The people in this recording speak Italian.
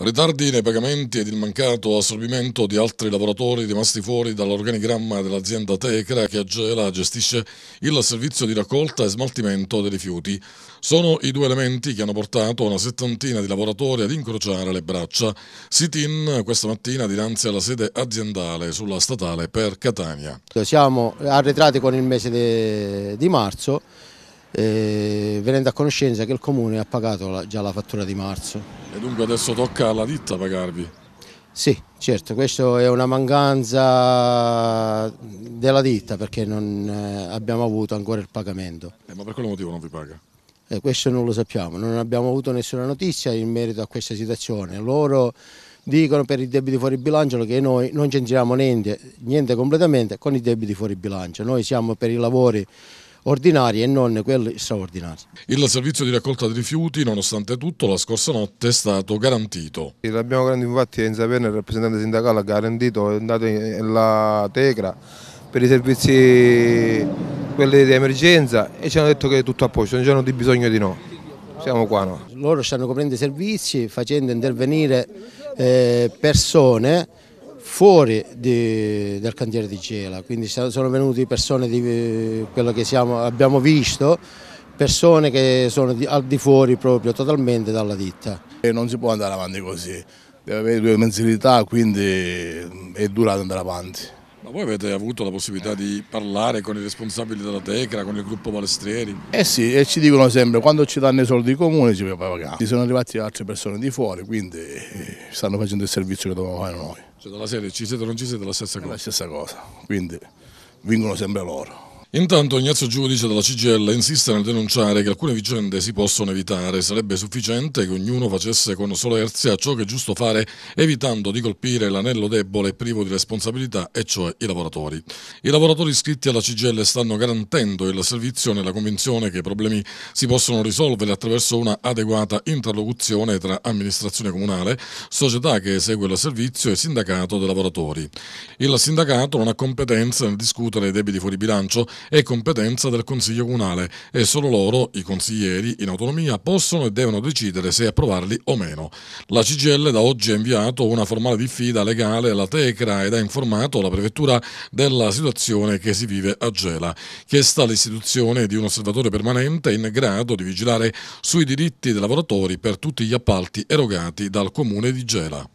Ritardi nei pagamenti ed il mancato assorbimento di altri lavoratori rimasti fuori dall'organigramma dell'azienda Tecra che Agela gestisce il servizio di raccolta e smaltimento dei rifiuti sono i due elementi che hanno portato una settantina di lavoratori ad incrociare le braccia. Sit-in questa mattina dinanzi alla sede aziendale sulla statale per Catania. Siamo arretrati con il mese di marzo eh, venendo a conoscenza che il comune ha pagato la, già la fattura di marzo. E dunque adesso tocca alla ditta pagarvi? Sì, certo, questa è una mancanza della ditta perché non eh, abbiamo avuto ancora il pagamento. Eh, ma per quale motivo non vi paga? Eh, questo non lo sappiamo, non abbiamo avuto nessuna notizia in merito a questa situazione. Loro dicono per i debiti fuori bilancio che noi non c'entriamo niente, niente completamente con i debiti fuori bilancio, noi siamo per i lavori ordinari e non quelli straordinari. Il servizio di raccolta dei rifiuti, nonostante tutto, la scorsa notte è stato garantito. L'abbiamo garantito infatti in Saverna, il rappresentante sindacale ha garantito, è andato in, la Tegra per i servizi quelli di emergenza e ci hanno detto che è tutto a posto, non c'è bisogno di noi. Siamo qua no? Loro stanno coprendo i servizi facendo intervenire eh, persone fuori di, dal cantiere di Gela, quindi sono venute persone di quello che siamo, abbiamo visto, persone che sono di, al di fuori proprio totalmente dalla ditta. E non si può andare avanti così, deve avere due mensilità, quindi è durato andare avanti. Ma voi avete avuto la possibilità di parlare con i responsabili della Tecra, con il gruppo Palestrieri? Eh sì, e ci dicono sempre, quando ci danno i soldi comuni ci pagare. Ci Sono arrivate altre persone di fuori, quindi eh, stanno facendo il servizio che dovevamo fare noi. Cioè dalla serie ci siete o non ci siete la stessa cosa? È la stessa cosa, quindi vincono sempre loro. Intanto Ignazio Giudice della CGL insiste nel denunciare che alcune vicende si possono evitare. Sarebbe sufficiente che ognuno facesse con solerzia ciò che è giusto fare, evitando di colpire l'anello debole e privo di responsabilità, e cioè i lavoratori. I lavoratori iscritti alla CGL stanno garantendo il servizio nella convinzione che i problemi si possono risolvere attraverso una adeguata interlocuzione tra amministrazione comunale, società che esegue il servizio e sindacato dei lavoratori. Il sindacato non ha competenza nel discutere i debiti fuori bilancio è competenza del Consiglio Comunale e solo loro, i consiglieri, in autonomia possono e devono decidere se approvarli o meno. La CGL da oggi ha inviato una formale diffida legale alla Tecra ed ha informato la Prefettura della situazione che si vive a Gela. Chiesta l'istituzione di un osservatore permanente in grado di vigilare sui diritti dei lavoratori per tutti gli appalti erogati dal Comune di Gela.